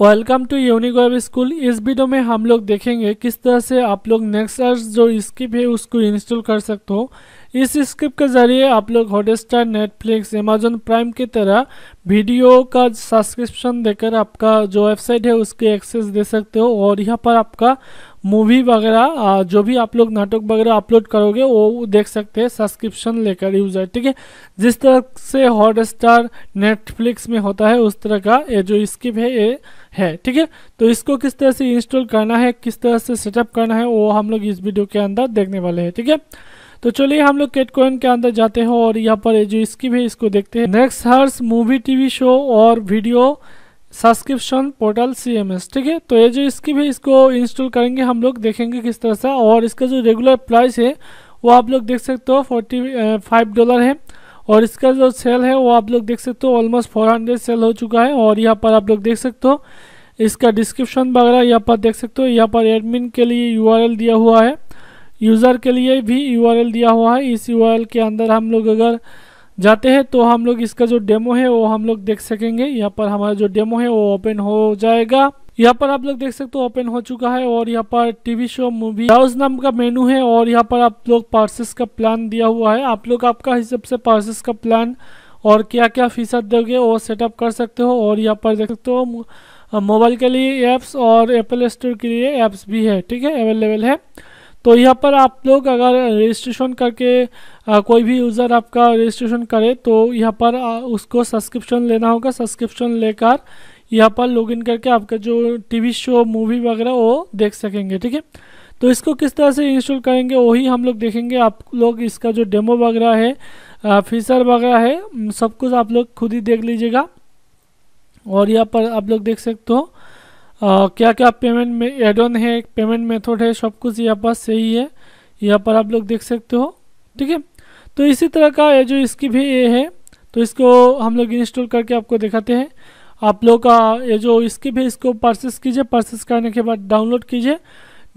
Welcome to unique web school इस video में हम लोग देखेंगे किस तरह से आप लोग नेक्स्ट जो स्किप है उसको इंस्टॉल कर सकते हो इस स्क्रिप्ट के ज़रिए आप लोग हॉटस्टार नेटफ्लिक्स अमेजोन प्राइम की तरह वीडियो का सब्सक्रिप्शन देकर आपका जो वेबसाइट है उसके एक्सेस दे सकते हो और यहाँ पर आपका मूवी वगैरह जो भी आप लोग नाटक वगैरह अपलोड करोगे वो देख सकते हैं सब्सक्रिप्शन लेकर यूजर ठीक है जिस तरह से हॉटस्टार नेटफ्लिक्स में होता है उस तरह का ये जो स्किप है ये है ठीक है तो इसको किस तरह से इंस्टॉल करना है किस तरह से सेटअप करना है वो हम लोग इस वीडियो के अंदर देखने वाले हैं ठीक है थीके? तो चलिए हम लोग केटकॉइन के अंदर जाते हैं और यहाँ पर जो इसकी भी इसको देखते हैं नेक्स्ट हर्स मूवी टीवी शो और video subscription portal C M S ठीक है तो ये जो इसकी भी इसको इंस्टॉल करेंगे हम लोग देखेंगे किस तरह से और इसका जो रेगुलर प्राइस है वो आप लोग देख सकते हो फोर्टी फाइव डॉलर है और इसका जो सेल है वो आप लोग देख सकते हो ऑलमोस्ट फोर हंड्रेड सेल हो चुका है और यहाँ पर आप लोग देख सकते हो इसका डिस्क्रिप्शन वगैरह यहाँ पर देख सकते हो यहाँ पर एडमिन के लिए यू दिया हुआ है यूज़र के लिए भी यू दिया हुआ है इस यू के अंदर हम लोग अगर जाते हैं तो हम लोग इसका जो डेमो है वो हम लोग देख सकेंगे यहाँ पर हमारा जो डेमो है वो ओपन हो जाएगा यहाँ पर आप लोग देख सकते हो ओपन हो चुका है और यहाँ पर टीवी शो मूवी ब्राउज नाम का मेनू है और यहाँ पर आप लोग पार्सेस का प्लान दिया हुआ है आप लोग आपका हिसाब से पार्सेस का प्लान और क्या क्या फीसद दोगे वो सेटअप कर सकते हो और यहाँ पर देख सकते हो मोबाइल के लिए ऐप्स और एप्पल स्टोर के लिए ऐप्स भी है ठीक है अवेलेबल है तो यहाँ पर आप लोग अगर रजिस्ट्रेशन करके आ, कोई भी यूज़र आपका रजिस्ट्रेशन करे तो यहाँ पर आ, उसको सब्सक्रिप्शन लेना होगा सब्सक्रिप्शन लेकर यहाँ पर लॉगिन करके आपका जो टीवी शो मूवी वगैरह वो देख सकेंगे ठीक है तो इसको किस तरह से इंस्टॉल करेंगे वही हम लोग देखेंगे आप लोग इसका जो डेमो वगैरह है फीचर वगैरह है सब कुछ आप लोग खुद ही देख लीजिएगा और यहाँ पर आप लोग देख सकते हो क्या क्या पेमेंट में एड ऑन है पेमेंट मेथड है सब कुछ यहाँ पर सही है यहाँ पर आप लोग देख सकते हो ठीक है तो इसी तरह का ये जो इसकी भी ये है तो इसको हम लोग इंस्टॉल करके आपको दिखाते हैं आप लोग का ये जो इसकी भी इसको परचेस कीजिए परचेस करने के बाद डाउनलोड कीजिए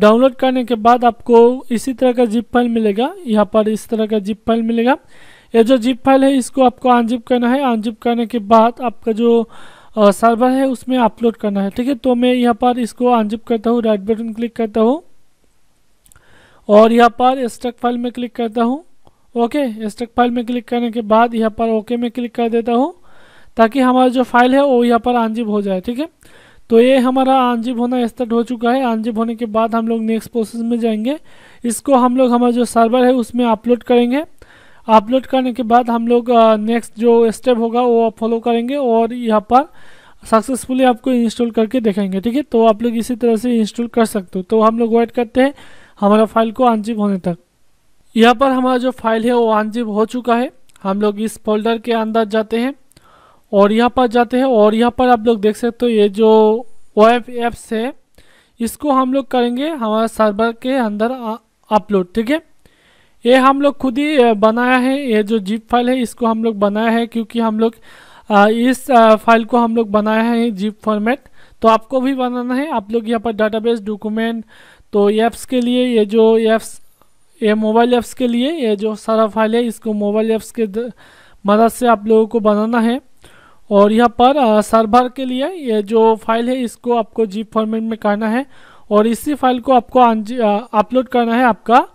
डाउनलोड करने के बाद आपको इसी तरह का जिप फाइल मिलेगा यहाँ पर इस तरह का जिप फाइल मिलेगा ये जो जिप फाइल है इसको आपको अनजिप करना है अनजिप करने के बाद आपका जो सर्वर है उसमें अपलोड करना है ठीक है तो मैं यहाँ पर इसको अनजिप करता हूँ राइट बटन क्लिक करता हूँ और यहाँ पर स्टक फाइल में क्लिक करता हूँ ओके स्टक फाइल में क्लिक करने के बाद यहाँ पर ओके में क्लिक कर देता हूँ ताकि हमारा जो फाइल है वो यहाँ पर अनजिप हो जाए ठीक है तो ये हमारा अनजिप होना स्टार्ट हो चुका है अनजिप होने के बाद हम लोग नेक्स्ट प्रोसेस में जाएंगे इसको हम लोग हमारा जो सर्वर है उसमें अपलोड करेंगे अपलोड करने के बाद हम लोग नेक्स्ट जो स्टेप होगा वो फॉलो करेंगे और यहाँ पर सक्सेसफुली आपको इंस्टॉल करके देखेंगे ठीक है तो आप लोग इसी तरह से इंस्टॉल कर सकते हो तो हम लोग वेट करते हैं हमारा फाइल को अनजिप होने तक यहाँ पर हमारा जो फाइल है वो अनजिप हो चुका है हम लोग इस फोल्डर के अंदर जाते हैं और यहाँ पर जाते हैं और यहाँ पर आप लोग देख सकते हो ये जो वेब एप्स है इसको हम लोग करेंगे हमारा सर्वर के अंदर अपलोड ठीक है ये हम लोग खुद ही बनाया है ये जो जीप फाइल है इसको हम लोग बनाया है क्योंकि हम लोग इस फाइल को हम लोग बनाया है जीप फॉर्मेट तो आपको भी बनाना है आप लोग यहाँ पर डाटाबेस डॉक्यूमेंट तो ऐप्स के लिए ये जो ऐप्स ये मोबाइल ऐप्स के लिए ये जो सारा फाइल है इसको मोबाइल ऐप्स के मदद से आप लोगों को बनाना है और यहाँ पर सर्वर के लिए ये जो फाइल है इसको आपको जीप फॉर्मेट में करना है और इसी फाइल को आपको अपलोड करना है आपका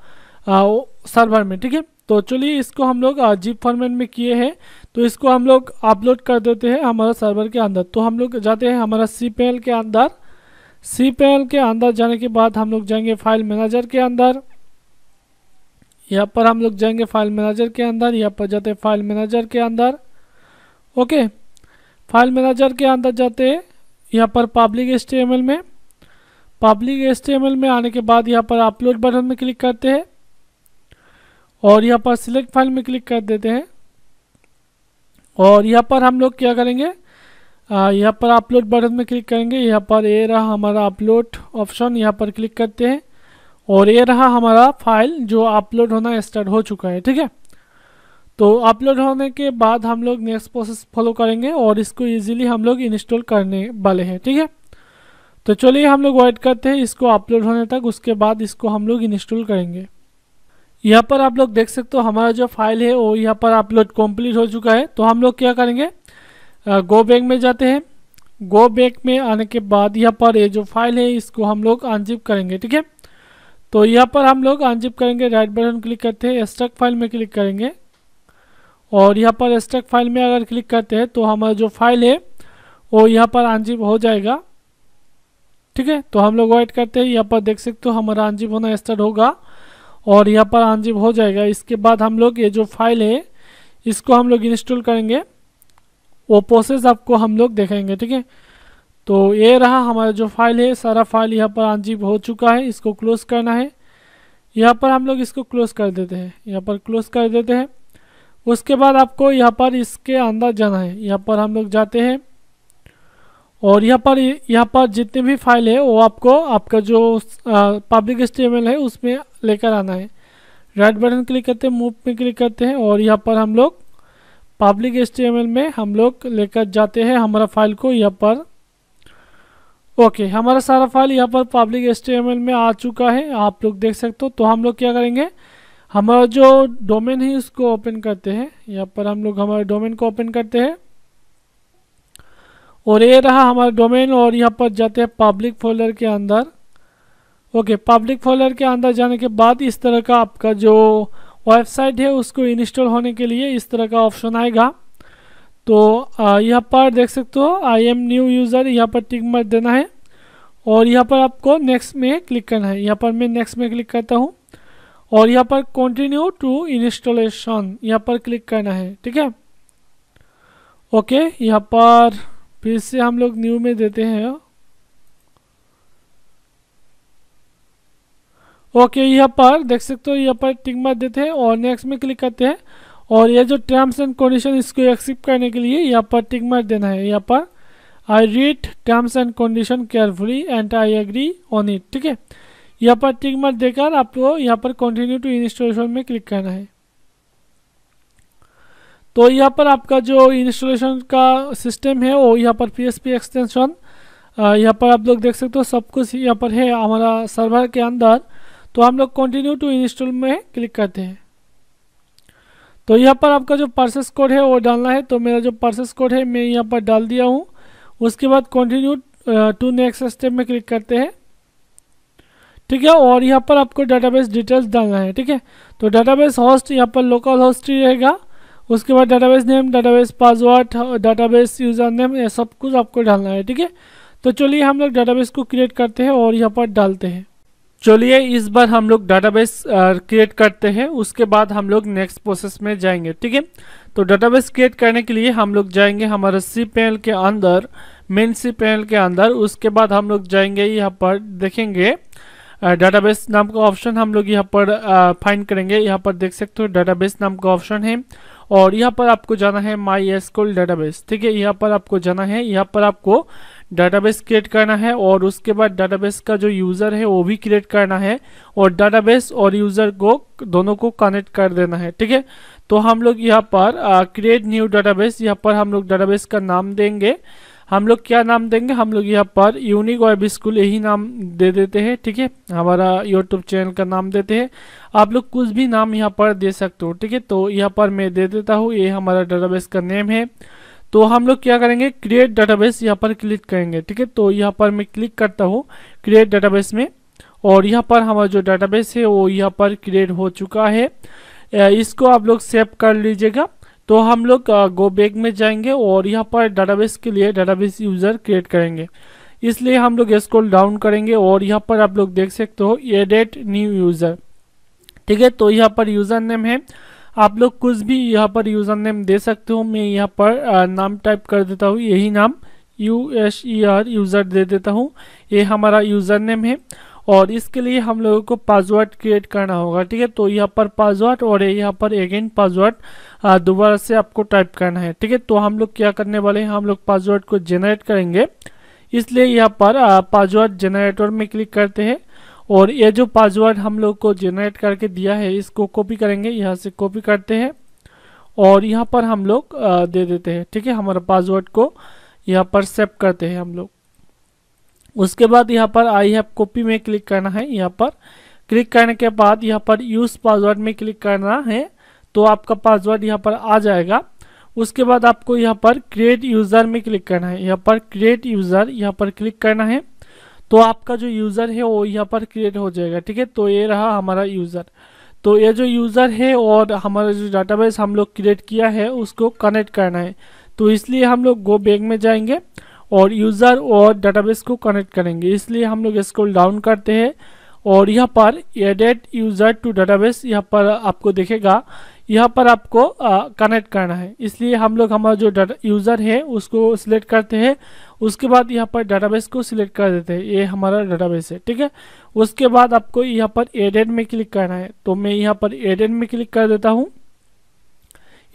सर्वर में ठीक है तो चलिए इसको हम लोग जीप फॉर्मेट में किए हैं तो इसको हम लोग अपलोड कर देते हैं हमारा सर्वर के अंदर तो हम लोग जाते हैं हमारा सी के अंदर सी के अंदर जाने के बाद हम लोग जाएंगे फाइल मैनेजर के अंदर यहाँ पर हम लोग जाएंगे फाइल मैनेजर के अंदर यहाँ पर जाते हैं फाइल मैनेजर के अंदर ओके फाइल मैनेजर के अंदर जाते हैं यहाँ पर पब्लिक एस में पब्लिक एस में आने के बाद यहाँ पर अपलोड बटन में क्लिक करते हैं और यहाँ पर सिलेक्ट फाइल में क्लिक कर देते हैं और यहाँ पर हम लोग क्या करेंगे यहाँ पर अपलोड बटन में क्लिक करेंगे यहाँ पर ये रहा हमारा अपलोड ऑप्शन यहाँ पर क्लिक करते हैं और ये रहा हमारा फाइल जो अपलोड होना स्टार्ट हो चुका है ठीक है तो अपलोड होने के बाद हम लोग नेक्स्ट प्रोसेस फॉलो करेंगे और इसको इजीली हम लोग इंस्टॉल करने वाले हैं ठीक है तो चलिए हम लोग वेट करते हैं इसको अपलोड होने तक उसके बाद इसको हम लोग इंस्टॉल करेंगे यहाँ पर आप लोग देख सकते हो हमारा जो फाइल है वो यहाँ पर अपलोड कंप्लीट हो चुका है तो हम लोग क्या करेंगे गो बैंक में जाते हैं गो बैंक में आने के बाद यहाँ पर ये जो फाइल है इसको हम लोग अनजिप करेंगे ठीक है तो यहाँ पर हम लोग अनजिप करेंगे राइट बटन क्लिक करते हैं स्टक फाइल में क्लिक करेंगे और यहाँ पर स्टक फाइल में अगर क्लिक करते हैं तो हमारा जो फाइल है वो यहाँ पर अनजिप हो जाएगा ठीक है तो हम लोग वाइट करते हैं यहाँ पर देख सकते हो हमारा अनजिप होना स्टार्ट होगा और यहाँ पर अनजिप हो जाएगा इसके बाद हम लोग ये जो फाइल है इसको हम लोग इंस्टॉल करेंगे वो प्रोसेस आपको हम लोग देखेंगे ठीक है तो ये रहा हमारा जो फाइल है सारा फाइल यहाँ पर अनजिप हो चुका है इसको क्लोज करना है यहाँ पर हम लोग इसको क्लोज कर देते हैं यहाँ पर क्लोज कर देते हैं उसके बाद आपको यहाँ पर इसके अंदर जाना है यहाँ पर हम लोग जाते हैं और यहाँ पर यहाँ पर जितने भी फाइल है वो आपको आपका जो पब्लिक स्टेबल है उसमें लेकर आना है राइट बटन क्लिक करते हैं मूव में क्लिक करते हैं और यहाँ पर हम लोग पब्लिक स्टेबल में हम लोग लेकर जाते हैं हमारा फाइल को यहाँ पर ओके हमारा सारा फाइल यहाँ पर पब्लिक स्टेबल में आ चुका है आप लोग देख सकते हो तो हम लोग क्या करेंगे हमारा जो डोमेन है उसको ओपन करते हैं यहाँ पर हम लोग हमारे डोमेन को ओपन करते हैं और ये रहा हमारा डोमेन और यहाँ पर जाते हैं पब्लिक फोल्डर के अंदर ओके पब्लिक फोल्डर के अंदर जाने के बाद इस तरह का आपका जो वेबसाइट है उसको इंस्टॉल होने के लिए इस तरह का ऑप्शन आएगा तो यहाँ पर देख सकते हो आई एम न्यू यूज़र यहाँ पर टिक मत देना है और यहाँ पर आपको नेक्स्ट में क्लिक करना है यहाँ पर मैं नेक्स्ट में क्लिक करता हूँ और यहाँ पर कंटिन्यू टू इंस्टॉलेशन यहाँ पर क्लिक करना है ठीक है ओके यहाँ पर फिर से हम लोग न्यू में देते हैं ओके यहाँ पर देख सकते हो यहाँ पर टिक मार देते हैं और नेक्स्ट में क्लिक करते हैं और ये जो टर्म्स एंड कंडीशन इसको एक्सेप्ट करने के लिए यहाँ पर टिक मार देना है यहाँ पर I read terms and condition carefully and I agree on it ठीक है यहाँ पर टिक मार देकर आपको यहाँ पर कंटिन्यू टू इंस्टॉलेशन में क्लिक करना है तो यहाँ पर आपका जो इंस्टॉलेशन का सिस्टम है वो यहाँ पर पी एक्सटेंशन यहाँ पर आप लोग देख सकते हो सब कुछ यहाँ पर है हमारा सर्वर के अंदर तो हम लोग कंटिन्यू टू इंस्टॉल में क्लिक करते हैं तो यहाँ पर आपका जो परसेस कोड है वो डालना है तो मेरा जो परसेस कोड है मैं यहाँ पर डाल दिया हूँ उसके बाद कंटिन्यू टू नेक्स्ट स्टेप में क्लिक करते हैं ठीक है और यहाँ पर आपको डाटाबेस डिटेल्स डालना है ठीक है तो डाटाबेस होस्ट यहाँ पर लोकल होस्ट ही रहेगा उसके बाद database name database password database user name ये सब कुछ आपको डालना है ठीक है तो चलिए हम लोग डाटाबेस को क्रिएट करते हैं और यहाँ पर डालते हैं चलिए इस बार हम लोग डाटाबेस क्रिएट करते हैं उसके बाद हम लोग नेक्स्ट प्रोसेस में जाएंगे ठीक है तो डाटाबेस क्रिएट करने के लिए हम लोग जाएंगे हमारे सी पैनल के अंदर मेन सी पैनल के अंदर उसके बाद हम लोग जाएंगे यहाँ पर देखेंगे डाटाबेस नाम का ऑप्शन हम लोग यहाँ पर फाइंड करेंगे यहाँ पर देख सकते हो डाटाबेस नाम का ऑप्शन है और यहाँ पर आपको जाना है माई कोल डाटाबेस ठीक है यहाँ पर आपको जाना है यहाँ पर आपको डाटाबेस क्रिएट करना है और उसके बाद डाटाबेस का जो यूज़र है वो भी क्रिएट करना है और डाटाबेस और यूज़र को दोनों को कनेक्ट कर देना है ठीक है तो हम लोग यहाँ पर क्रिएट न्यू डाटाबेस यहाँ पर हम लोग डाटाबेस का नाम देंगे हम लोग क्या नाम देंगे हम लोग यहाँ पर यूनिक वेब स्कूल यही नाम दे देते हैं ठीक है हमारा यूट्यूब चैनल का नाम देते हैं आप लोग कुछ भी नाम यहाँ पर दे सकते हो ठीक है तो यहाँ पर मैं दे देता हूँ ये हमारा डाटाबेस का नेम है तो हम लोग क्या करेंगे क्रिएट डाटाबेस यहाँ पर क्लिक करेंगे ठीक है तो यहाँ पर मैं क्लिक करता हूँ क्रिएट डाटाबेस में और यहाँ पर हमारा जो डाटाबेस है वो यहाँ पर क्रिएट हो चुका है इसको आप लोग सेव कर लीजिएगा तो हम लोग गो बैक में जाएंगे और यहाँ पर डाटाबेस के लिए डाटाबेस यूज़र क्रिएट करेंगे इसलिए हम लोग स्क्रॉल डाउन करेंगे और यहाँ पर आप लोग देख सकते हो एडेट न्यू यूज़र ठीक है तो यहाँ पर यूज़र नेम है आप लोग कुछ भी यहाँ पर यूज़र नेम दे सकते हो मैं यहाँ पर नाम टाइप कर देता हूँ यही नाम U S E R user दे देता हूँ ये हमारा यूज़र नेम है और इसके लिए हम लोगों को पासवर्ड क्रिएट करना होगा ठीक है तो यहाँ पर पासवर्ड और यहाँ पर अगेन पासवर्ड दोबारा से आपको टाइप करना है ठीक है तो हम लोग क्या करने वाले हैं हम लोग पासवर्ड को जेनरेट करेंगे इसलिए यहाँ पर पासवर्ड जेनरेटर में क्लिक करते हैं और ये जो पासवर्ड हम लोग को जेनरेट करके दिया है इसको कॉपी करेंगे यहाँ से कॉपी करते हैं और यहाँ पर हम लोग दे देते हैं ठीक है हमारा पासवर्ड को यहाँ पर सेव करते हैं हम लोग उसके बाद यहाँ पर आई हैव कॉपी में क्लिक करना है यहाँ पर क्लिक करने के बाद यहाँ पर यूज़ पासवर्ड में क्लिक करना है तो आपका पासवर्ड यहाँ पर आ जाएगा उसके बाद आपको यहाँ पर क्रिएट यूज़र में क्लिक करना है यहाँ पर क्रिएट यूज़र यहाँ पर क्लिक करना है तो आपका जो यूज़र है वो यहाँ पर क्रिएट हो जाएगा ठीक है तो ये रहा हमारा यूज़र तो ये जो यूज़र है और हमारा जो डाटाबेस हम लोग क्रिएट किया है उसको कनेक्ट करना है तो इसलिए हम लोग गो बैग में जाएंगे और यूज़र और डाटाबेस को कनेक्ट करेंगे इसलिए हम लोग स्क्रॉल डाउन करते हैं और यहाँ पर एडेड यूज़र टू डाटाबेस यहाँ पर आपको देखेगा यहाँ पर आपको कनेक्ट करना है इसलिए हम लोग हमारा जो डाटा यूज़र है उसको सिलेक्ट करते हैं उसके बाद यहाँ पर डाटाबेस को सिलेक्ट कर देते हैं ये हमारा डाटाबेस है ठीक है उसके बाद आपको यहाँ पर एडेड में क्लिक करना है तो मैं यहाँ पर एडेड में क्लिक कर देता हूँ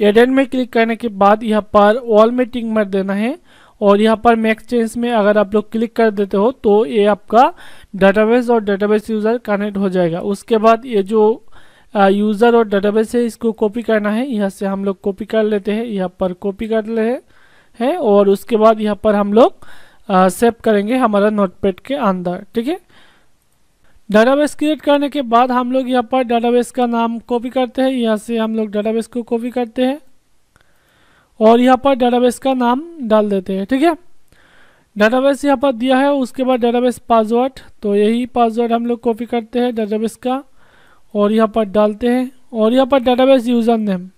एडेड में क्लिक करने के बाद यहाँ पर ऑल में टिंग देना है और यहाँ पर मैक्स चेंज में अगर आप लोग क्लिक कर देते हो तो ये आपका डाटाबेस और डाटाबेस यूज़र कनेक्ट हो जाएगा उसके बाद ये जो यूज़र और डाटाबेस है इसको कॉपी करना है यहाँ से हम लोग कॉपी कर लेते हैं यहाँ पर कॉपी कर ले हैं और उसके बाद यहाँ पर हम लोग सेव करेंगे हमारा नोटपैड के अंदर ठीक है डाटाबेस क्रिएट करने के बाद हम लोग यहाँ पर डाटाबेस का नाम कॉपी करते हैं यहाँ से हम लोग डाटाबेस को कॉपी करते हैं और यहाँ पर डाटाबेस का नाम डाल देते हैं ठीक है डाटाबेस यहाँ पर दिया है उसके बाद डाटाबेस पासवर्ड तो यही पासवर्ड हम लोग कॉपी करते हैं डाटाबेस का और यहाँ पर डालते हैं और यहाँ पर डाटाबेस यूज़र नेम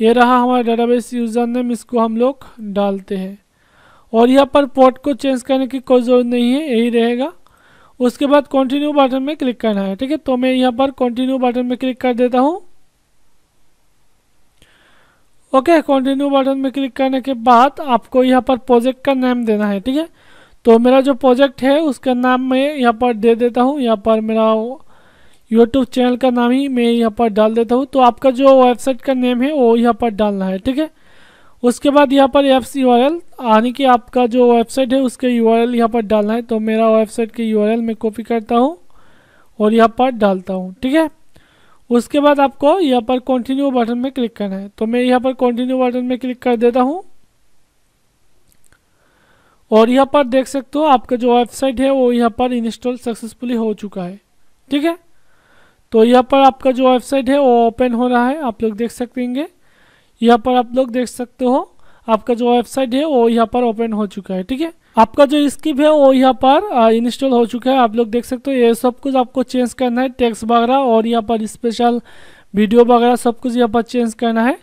ये रहा हमारा डाटाबेस यूज़र नेम इसको हम लोग डालते हैं और यहाँ पर पोर्ट को चेंज करने की कोई ज़रूरत नहीं है यही रहेगा उसके बाद कंटिन्यू बटन में क्लिक करना है ठीक है तो मैं यहाँ पर कंटिन्यू बटन में क्लिक कर देता हूँ ओके कंटिन्यू बटन में क्लिक करने के बाद आपको यहाँ पर प्रोजेक्ट का नाम देना है ठीक है तो मेरा जो प्रोजेक्ट है उसका नाम मैं यहाँ पर दे देता हूँ यहाँ पर मेरा यूट्यूब चैनल का नाम ही मैं यहाँ पर डाल देता हूँ तो आपका जो वेबसाइट का नेम है वो यहाँ पर डालना है ठीक है उसके बाद यहाँ पर एफ यू आर एल यानी कि आपका जो वेबसाइट है उसके यू आर एल यहाँ पर डालना है तो मेरा वेबसाइट के यू आर एल मैं कॉपी करता हूँ और यहाँ पर डालता हूँ ठीक है उसके बाद आपको यहाँ पर कंटिन्यू बटन में क्लिक करना है तो मैं यहाँ पर कंटिन्यू बटन में क्लिक कर देता हूँ और यहाँ पर देख सकते हो आपका जो वेबसाइट है वो यहाँ पर इंस्टॉल सक्सेसफुली हो चुका है ठीक है तो यहाँ पर आपका जो वेबसाइट है वो ओपन हो रहा है आप लोग देख हैं यहाँ पर आप लोग देख सकते हो आपका जो वेबसाइट है वो यहाँ पर ओपन हो चुका है ठीक है आपका जो स्किप है वो यहाँ पर इंस्टॉल हो चुका है आप लोग देख सकते हो ये सब कुछ आपको चेंज करना है टेक्स्ट वगैरह और यहाँ पर स्पेशल वीडियो वगैरह सब कुछ यहाँ पर चेंज करना है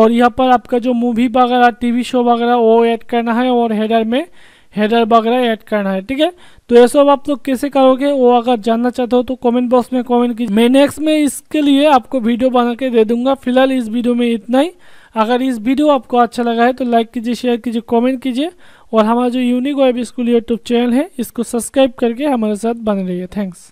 और यहाँ पर आपका जो मूवी वगैरह टीवी शो वगैरह वो ऐड करना है और हेडर में हेडर वगैरह ऐड करना है ठीक है तो ये सब आप लोग कैसे करोगे वो अगर जानना चाहते हो तो कमेंट बॉक्स में कमेंट कीजिए मैं नेक्स्ट में इसके लिए आपको वीडियो बना के दे दूंगा फिलहाल इस वीडियो में इतना ही अगर इस वीडियो आपको अच्छा लगा है तो लाइक कीजिए शेयर कीजिए कमेंट कीजिए और हमारा जो unique web school YouTube channel है इसको सब्सक्राइब करके हमारे साथ बने रहिए थैंक्स